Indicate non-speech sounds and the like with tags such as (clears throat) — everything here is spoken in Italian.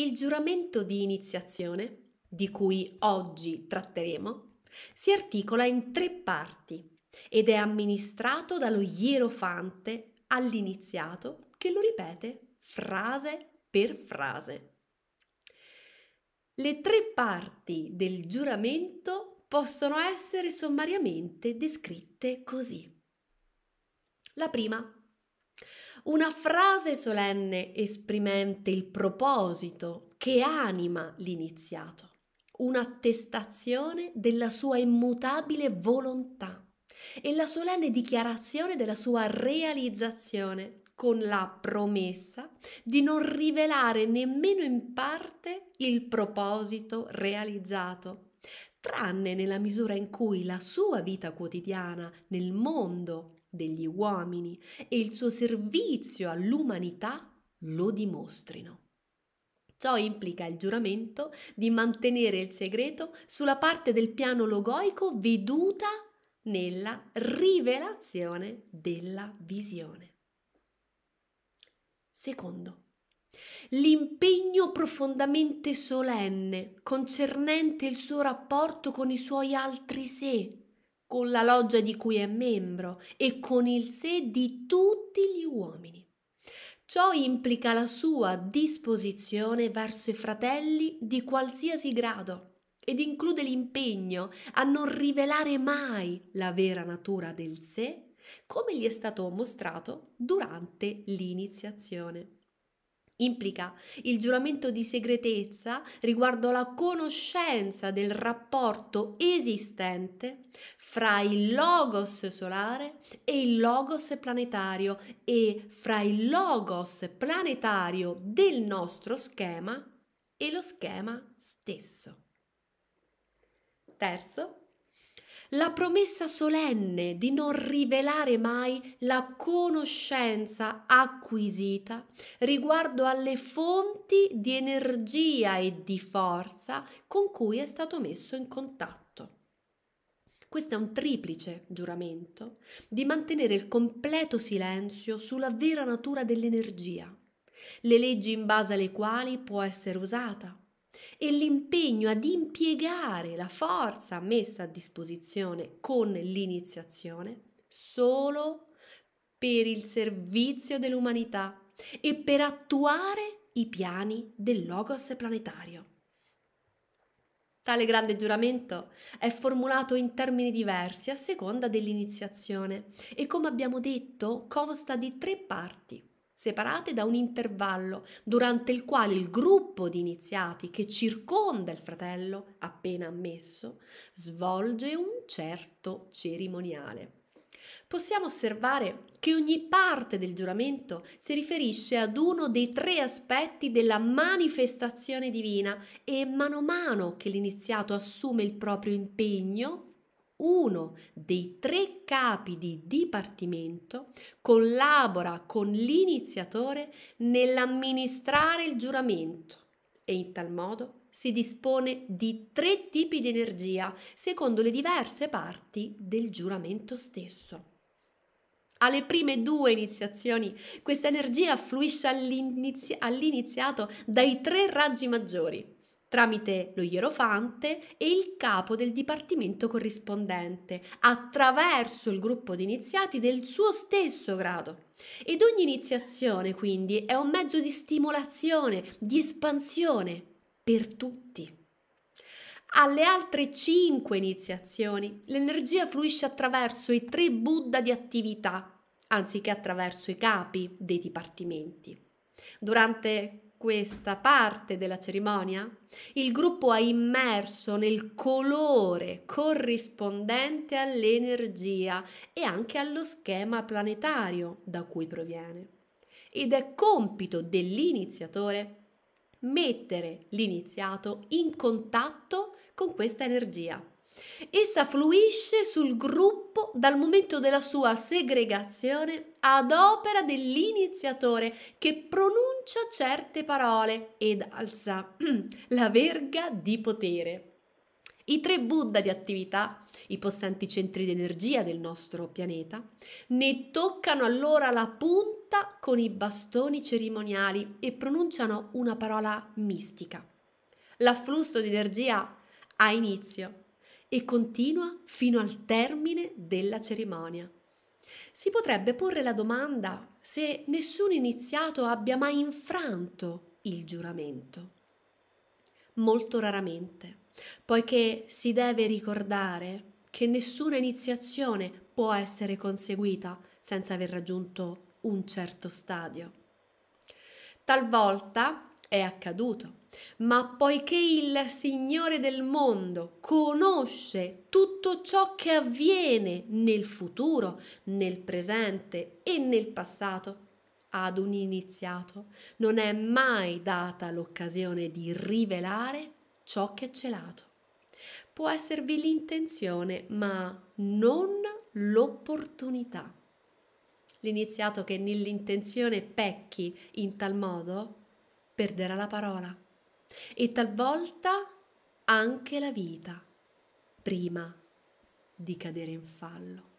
Il giuramento di iniziazione, di cui oggi tratteremo, si articola in tre parti ed è amministrato dallo ierofante all'iniziato che lo ripete frase per frase. Le tre parti del giuramento possono essere sommariamente descritte così. La prima una frase solenne esprimente il proposito che anima l'iniziato, un'attestazione della sua immutabile volontà e la solenne dichiarazione della sua realizzazione con la promessa di non rivelare nemmeno in parte il proposito realizzato, tranne nella misura in cui la sua vita quotidiana nel mondo degli uomini e il suo servizio all'umanità lo dimostrino. Ciò implica il giuramento di mantenere il segreto sulla parte del piano logoico veduta nella rivelazione della visione. Secondo, l'impegno profondamente solenne concernente il suo rapporto con i suoi altri sé con la loggia di cui è membro e con il sé di tutti gli uomini. Ciò implica la sua disposizione verso i fratelli di qualsiasi grado ed include l'impegno a non rivelare mai la vera natura del sé come gli è stato mostrato durante l'iniziazione. Implica il giuramento di segretezza riguardo la conoscenza del rapporto esistente fra il logos solare e il logos planetario e fra il logos planetario del nostro schema e lo schema stesso. Terzo, la promessa solenne di non rivelare mai la conoscenza acquisita riguardo alle fonti di energia e di forza con cui è stato messo in contatto. Questo è un triplice giuramento di mantenere il completo silenzio sulla vera natura dell'energia, le leggi in base alle quali può essere usata, e l'impegno ad impiegare la forza messa a disposizione con l'iniziazione solo per il servizio dell'umanità e per attuare i piani del Logos planetario. Tale grande giuramento è formulato in termini diversi a seconda dell'iniziazione e, come abbiamo detto, consta di tre parti separate da un intervallo durante il quale il gruppo di iniziati che circonda il fratello appena ammesso svolge un certo cerimoniale. Possiamo osservare che ogni parte del giuramento si riferisce ad uno dei tre aspetti della manifestazione divina e mano a mano che l'iniziato assume il proprio impegno uno dei tre capi di dipartimento collabora con l'iniziatore nell'amministrare il giuramento e in tal modo si dispone di tre tipi di energia secondo le diverse parti del giuramento stesso. Alle prime due iniziazioni questa energia affluisce all'iniziato dai tre raggi maggiori, tramite lo Ierofante e il capo del dipartimento corrispondente, attraverso il gruppo di iniziati del suo stesso grado. Ed ogni iniziazione, quindi, è un mezzo di stimolazione, di espansione per tutti. Alle altre cinque iniziazioni, l'energia fluisce attraverso i tre Buddha di attività, anziché attraverso i capi dei dipartimenti. Durante questa parte della cerimonia, il gruppo è immerso nel colore corrispondente all'energia e anche allo schema planetario da cui proviene. Ed è compito dell'iniziatore mettere l'iniziato in contatto con questa energia Essa fluisce sul gruppo dal momento della sua segregazione ad opera dell'iniziatore che pronuncia certe parole ed alza (clears throat) la verga di potere. I tre Buddha di attività, i possenti centri di energia del nostro pianeta, ne toccano allora la punta con i bastoni cerimoniali e pronunciano una parola mistica. L'afflusso di energia ha inizio e continua fino al termine della cerimonia. Si potrebbe porre la domanda se nessun iniziato abbia mai infranto il giuramento. Molto raramente, poiché si deve ricordare che nessuna iniziazione può essere conseguita senza aver raggiunto un certo stadio. Talvolta è accaduto. Ma poiché il Signore del mondo conosce tutto ciò che avviene nel futuro, nel presente e nel passato, ad un iniziato non è mai data l'occasione di rivelare ciò che è celato. Può esservi l'intenzione, ma non l'opportunità. L'iniziato che nell'intenzione pecchi in tal modo perderà la parola e talvolta anche la vita prima di cadere in fallo.